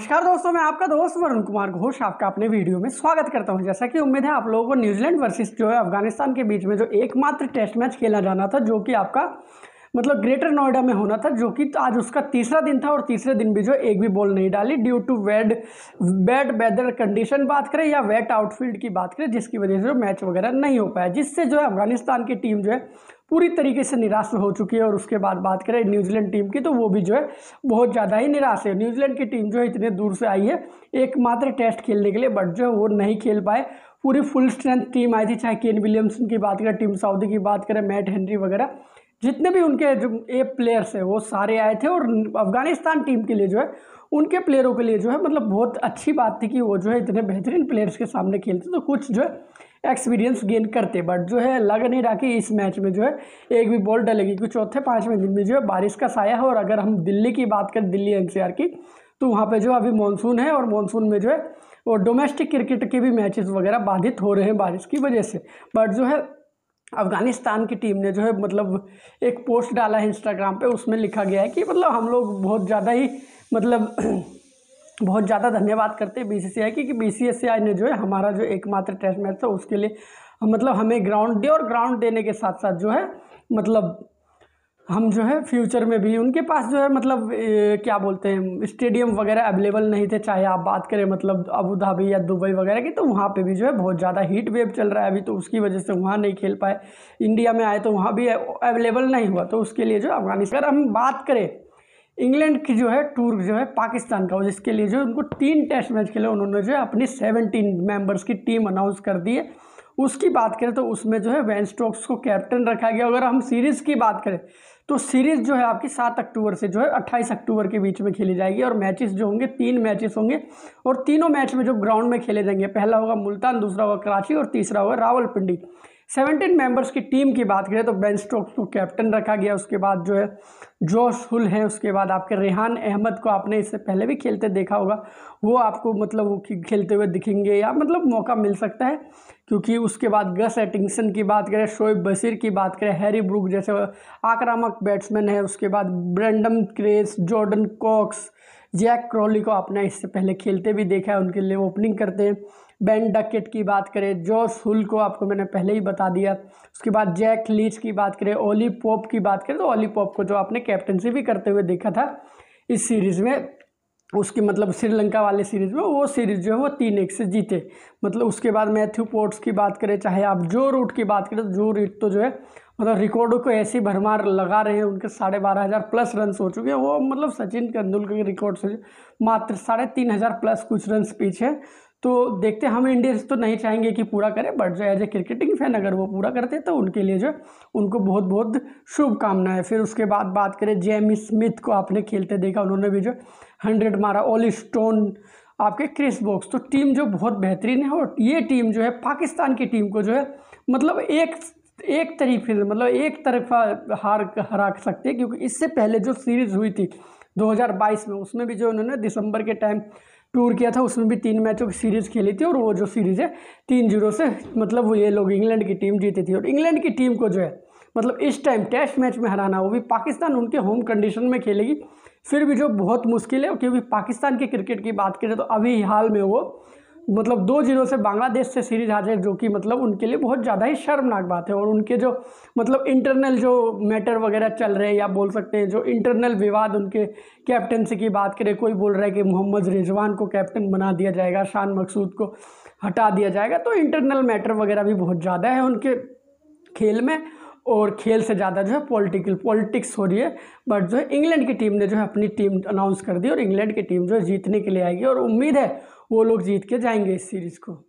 नमस्कार दोस्तों मैं आपका दोस्त वरुण कुमार घोष आपका अपने वीडियो में स्वागत करता हूं जैसा कि उम्मीद है आप लोगों को न्यूजीलैंड वर्सेस जो है अफगानिस्तान के बीच में जो एकमात्र टेस्ट मैच खेला जाना था जो कि आपका मतलब ग्रेटर नोएडा में होना था जो कि आज उसका तीसरा दिन था और तीसरे दिन भी जो एक भी बॉल नहीं डाली due to wet bad weather condition बात करें या वेट आउटफील्ड की बात करें जिसकी वजह से जो मैच वगैरह नहीं हो पाया जिससे जो है अफगानिस्तान की टीम जो है पूरी तरीके से निराश हो चुकी है और उसके बाद बात करें न्यूजीलैंड टीम की तो वो भी जो है बहुत ज़्यादा ही निराश है न्यूजीलैंड की टीम जो है इतने दूर से आई है एकमात्र टेस्ट खेलने के लिए बट जो है वो नहीं खेल पाए पूरी फुल स्ट्रेंथ टीम आई थी चाहे केन विलियमसन की बात करें टीम साउदी की बात करें मैट हेनरी वगैरह जितने भी उनके जो ए प्लेयर्स हैं वो सारे आए थे और अफगानिस्तान टीम के लिए जो है उनके प्लेयरों के लिए जो है मतलब बहुत अच्छी बात थी कि वो जो है इतने बेहतरीन प्लेयर्स के सामने खेलते तो कुछ जो है एक्सपीरियंस गेन करते बट जो है लग नहीं रहा कि इस मैच में जो है एक भी बॉल डलेगी क्योंकि चौथे पाँचवें दिन में जो है बारिश का साया है और अगर हम दिल्ली की बात करें दिल्ली एन की तो वहाँ पर जो अभी मानसून है और मानसून में जो है वो डोमेस्टिक क्रिकेट के भी मैचेस वगैरह बाधित हो रहे हैं बारिश की वजह से बट जो है अफ़गानिस्तान की टीम ने जो है मतलब एक पोस्ट डाला है इंस्टाग्राम पे उसमें लिखा गया है कि मतलब हम लोग बहुत ज़्यादा ही मतलब बहुत ज़्यादा धन्यवाद करते हैं बी सी की कि बी ने जो है हमारा जो एकमात्र टेस्ट मैच था उसके लिए मतलब हमें ग्राउंड दे और ग्राउंड देने के साथ साथ जो है मतलब हम जो है फ्यूचर में भी उनके पास जो है मतलब क्या बोलते हैं स्टेडियम वगैरह अवेलेबल नहीं थे चाहे आप बात करें मतलब अबू धाबी या दुबई वगैरह की तो वहाँ पे भी जो है बहुत ज़्यादा हीट वेव चल रहा है अभी तो उसकी वजह से वहाँ नहीं खेल पाए इंडिया में आए तो वहाँ भी अवेलेबल नहीं हुआ तो उसके लिए जो अफगानिस्तान अगर हम बात करें इंग्लैंड की जो है टूर जो है पाकिस्तान का हो जिसके लिए जो उनको तीन टेस्ट मैच खेले उन्होंने जो है अपनी सेवनटीन मेंबर्स की टीम अनाउंस कर दी है उसकी बात करें तो उसमें जो है वैन स्टोक्स को कैप्टन रखा गया अगर हम सीरीज़ की बात करें तो सीरीज़ जो है आपकी सात अक्टूबर से जो है अट्ठाईस अक्टूबर के बीच में खेली जाएगी और मैचेस जो होंगे तीन मैचेस होंगे और तीनों मैच में जो ग्राउंड में खेले जाएंगे पहला होगा मुल्तान दूसरा होगा कराची और तीसरा होगा रावलपिंडी सेवनटीन मेंबर्स की टीम की बात करें तो बेन स्टोक्स को कैप्टन रखा गया उसके बाद जो है जोश हुल है उसके बाद आपके रेहान अहमद को आपने इससे पहले भी खेलते देखा होगा वो आपको मतलब वो खेलते हुए दिखेंगे या मतलब मौका मिल सकता है क्योंकि उसके बाद गस एटिंगसन की बात करें शोएब बशीर की बात करें हैरी ब्रुक जैसे आक्रामक बैट्समैन है उसके बाद Brydon Carse Jordan Cox Jack Crawley को आपने इससे पहले खेलते भी देखा है उनके लिए ओपनिंग करते हैं बेन डकेट की बात करें जोश हुल को आपको मैंने पहले ही बता दिया उसके बाद जैक लीच की बात करें ओली पॉप की बात करें तो ओली पॉप को जो आपने कैप्टनसी भी करते हुए देखा था इस सीरीज़ में उसके मतलब श्रीलंका वाले सीरीज़ में वो सीरीज़ जो है वो तीन एक से जीते मतलब उसके बाद मैथ्यू पोर्ट्स की बात करें चाहे आप जो रूट की बात करें तो जो रूट तो जो है मतलब रिकॉर्डों को ऐसी भरमार लगा रहे हैं उनके साढ़े बारह हज़ार प्लस रन हो चुके हैं वो मतलब सचिन तेंदुलकर के रिकॉर्ड से मात्र साढ़े तीन हज़ार प्लस कुछ रन पीछे तो देखते हम इंडियंस तो नहीं चाहेंगे कि पूरा करें बट जो एज ए क्रिकेटिंग फैन अगर वो पूरा करते तो उनके लिए जो उनको बहुत बहुत शुभकामनाएं फिर उसके बाद बात करें जेमी स्मिथ को आपने खेलते देखा उन्होंने भी जो हंड्रेड मारा ओली स्टोन आपके क्रिस बॉक्स तो टीम जो बहुत बेहतरीन है और ये टीम जो है पाकिस्तान की टीम को जो है मतलब एक एक से मतलब एक तरफा हार हरा सकते हैं क्योंकि इससे पहले जो सीरीज़ हुई थी 2022 में उसमें भी जो उन्होंने दिसंबर के टाइम टूर किया था उसमें भी तीन मैचों की सीरीज़ खेली थी और वो जो सीरीज़ है तीन जीरो से मतलब वो ये लोग इंग्लैंड की टीम जीती थी और इंग्लैंड की टीम को जो है मतलब इस टाइम टेस्ट मैच में हराना वो भी पाकिस्तान उनके होम कंडीशन में खेलेगी फिर भी जो बहुत मुश्किल है क्योंकि पाकिस्तान के क्रिकेट की बात करें तो अभी हाल में वो मतलब दो जीरो से बांग्लादेश से सीरीज हार जाए जो कि मतलब उनके लिए बहुत ज़्यादा ही शर्मनाक बात है और उनके जो मतलब इंटरनल जो मैटर वगैरह चल रहे हैं या बोल सकते हैं जो इंटरनल विवाद उनके कैप्टनसी की बात करें कोई बोल रहा है कि मोहम्मद रिजवान को कैप्टन बना दिया जाएगा शान मकसूद को हटा दिया जाएगा तो इंटरनल मैटर वगैरह भी बहुत ज़्यादा है उनके खेल में और खेल से ज़्यादा जो है पॉलिटिकल पॉलिटिक्स हो रही है बट जो है इंग्लैंड की टीम ने जो है अपनी टीम अनाउंस कर दी और इंग्लैंड की टीम जो है जीतने के लिए आएगी और उम्मीद है वो लोग जीत के जाएंगे इस सीरीज़ को